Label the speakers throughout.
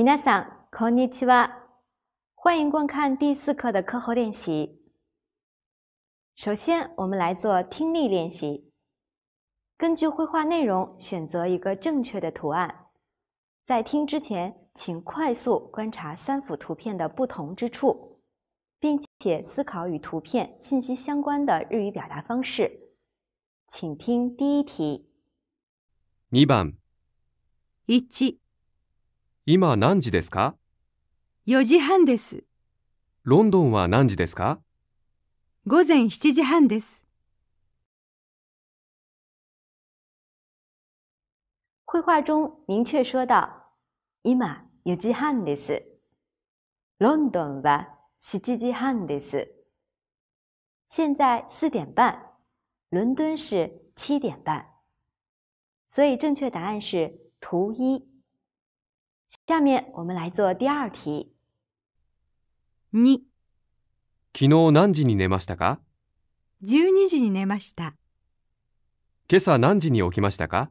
Speaker 1: 皆さん、こんにちは。欢迎观看第四课的课后练习。首先，我们来做听力练习。根据绘画内容选择一个正确的图案。在听之前，请快速观察三幅图片的不同之处，并且思考与图片信息相关的日语表达方式。请听第一题。
Speaker 2: 二番。一。今何時ですか
Speaker 1: ?4 時半です。
Speaker 2: ロンドンは何時ですか
Speaker 1: 午前7時半です。绘画中明确说到、今4時半です。ロンドンは7時半です。现在4点半，伦敦是7点半。所以正确答案是图一。下面我们来做第二题。2
Speaker 2: 昨日何時に寝ましたか
Speaker 1: 12時に寝ました。
Speaker 2: 今朝何時に起きましたか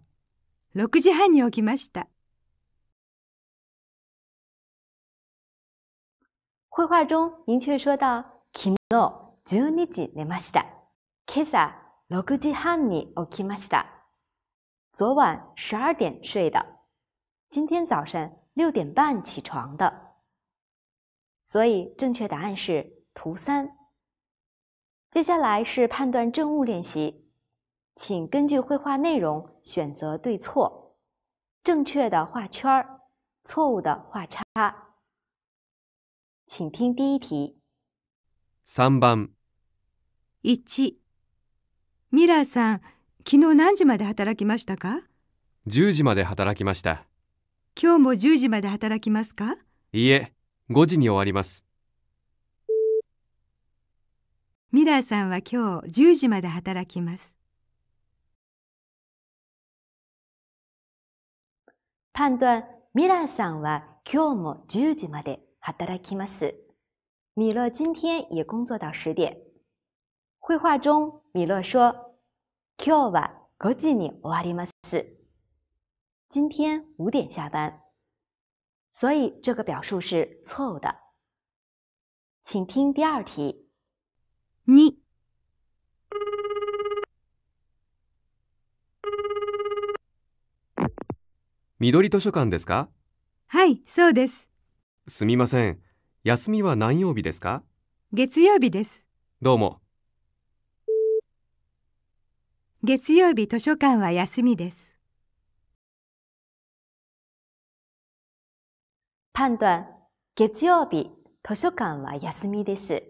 Speaker 1: 6時半に起きました。绘画中明确说到昨日12時寝ました。今朝6時半に起きました。昨晚12点睡的。今天早上六点半起床的，所以正确答案是图三。接下来是判断正误练习，请根据绘画内容选择对错，正确的画圈儿，错误的画叉。请听第一题。
Speaker 2: 三番
Speaker 1: 一，ミラーさん、昨日何時まで働きましたか？
Speaker 2: 十時まで働きました。
Speaker 1: 今日も10時まで働きますか
Speaker 2: いいえ、5時に終わります。
Speaker 1: ミラーさんは今日10時まで働きます。判断ミラーさんは今日も10時まで働きます。米勒今天也工作到十点。绘画中，米勒说：“今日は5時に終わります。”今天五点下班。所以这个表述是错误的。请听第二题。你
Speaker 2: 緑図書館ですか
Speaker 1: はい、そうです。
Speaker 2: すみません。休みは何曜日ですか
Speaker 1: 月曜日です。どうも。月曜日図書館は休みです。判断月曜日図書館は休みです。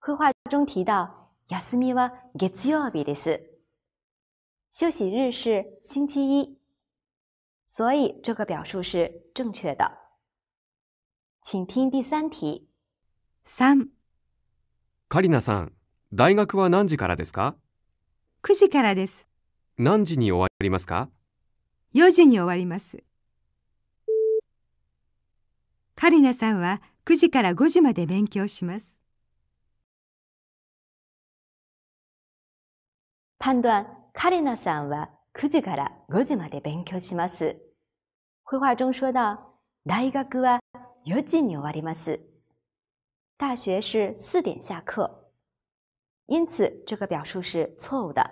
Speaker 1: 绘画中提到休みは月曜日です。休息日是星期一，所以这个表述是正确的。请听第三题。三。
Speaker 2: カリナさん、大学は何時からですか
Speaker 1: ？9時からです。
Speaker 2: 何時に終わりますか
Speaker 1: ？4時に終わります。カリナさんは9時から5時まで勉強します。判断、カリナさんは9時から5時まで勉強します。绘画中说到、大学は4時に終わります。大学是4点下课。因此、这个表述是错误的。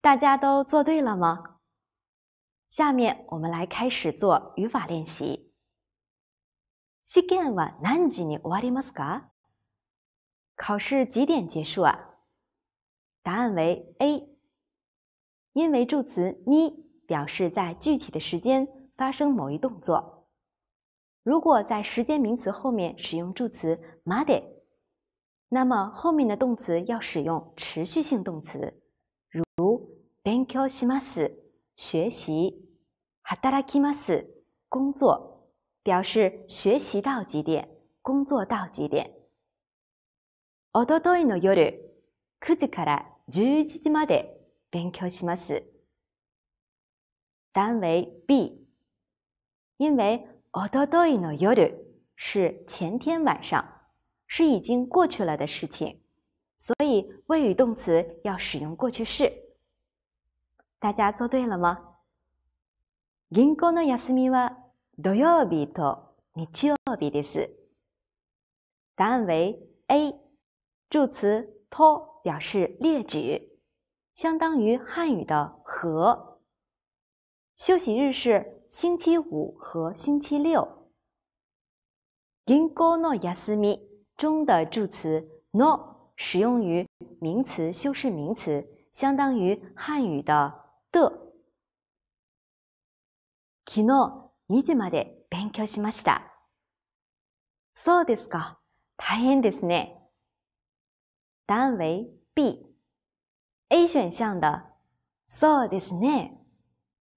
Speaker 1: 大家都做对了吗？下面我们来开始做语法练习。試験は何時に終わりますか？考试几点结束啊？答案为 A。因为助词に表示在具体的时间发生某一动作。如果在时间名词后面使用助词まで，那么后面的动词要使用持续性动词，如勉強します学习、働きます工作。表示学习到几点，工作到几点。昨夜まで勉強します。单为 B，因为夜是前天晚上，是已经过去了的事情，所以谓语动词要使用过去式。大家做对了吗？行の休みはどれをびと？にちをびです。答案为 A。助词 t 表示列举，相当于汉语的“和”。休息日是星期五和星期六。ぎんごのやすみ中的助词 “no” 使用于名词修饰名词，相当于汉语的“的”。きの2時まで勉強しました。そうですか。大変ですね。单位 B。A 选项的そうですね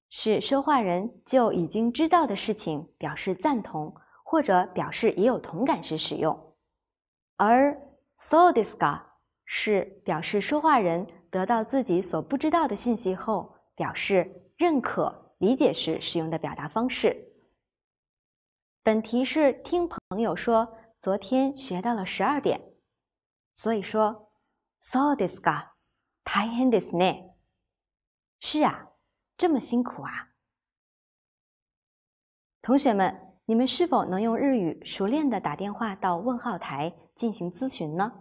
Speaker 1: 是说话人就已经知道的事情表示赞同或者表示也有同感时使用，而そうですか是表示说话人得到自己所不知道的信息后表示认可。理解时使用的表达方式。本题是听朋友说，昨天学到了十二点，所以说，そうですか、大変ですね。是啊，这么辛苦啊。同学们，你们是否能用日语熟练的打电话到问号台进行咨询呢？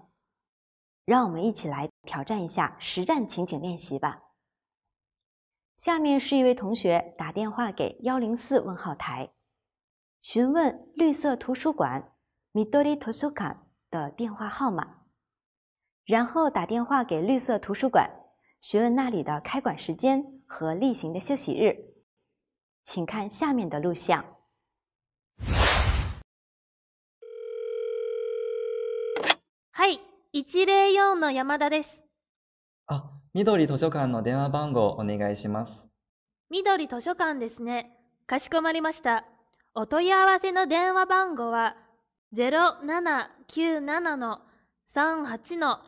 Speaker 1: 让我们一起来挑战一下实战情景练习吧。下面是一位同学打电话给幺零四问号台，询问绿色图书馆（ミドリ図書館）的电话号码，然后打电话给绿色图书馆，询问那里的开馆时间和例行的休息日。请看下面的录像。はい、一零四の山田です。緑
Speaker 2: 図書館の電話番号をお願いします。
Speaker 1: 緑図書館ですね。かしこまりました。お問い合わせの電話番号は0797の38の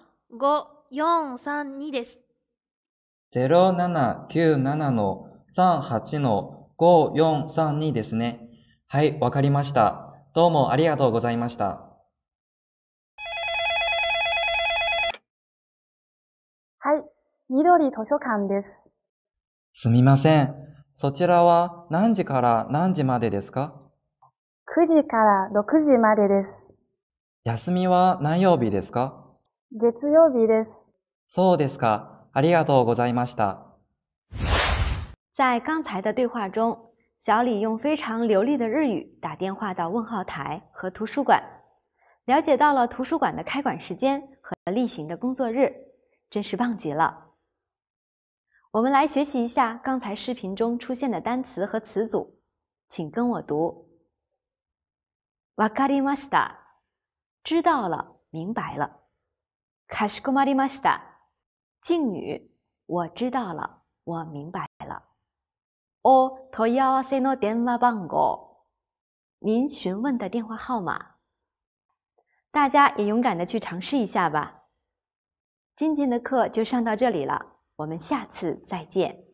Speaker 1: 5432です。
Speaker 2: 0797の38の5432ですね。はい、わかりました。どうもありがとうございました。
Speaker 1: 緑図書館です。
Speaker 2: すみません。そちらは何時から何時までですか
Speaker 1: ?9 時から6時までです。
Speaker 2: 休みは何曜日ですか
Speaker 1: 月曜日です。
Speaker 2: そうですか。ありがとうございました。
Speaker 1: 在刚才的对话中，小李用非常流利的日语打电话到问号台和图书馆，了解到了图书馆的开馆时间和例行的工作日，真是棒极了。我们来学习一下刚才视频中出现的单词和词组，请跟我读。wakari 知道了，明白了。k a s h i k o m 敬语，我知道了，我明白了。o toya seno d e 您询问的电话号码。大家也勇敢的去尝试一下吧。今天的课就上到这里了。我们下次再见。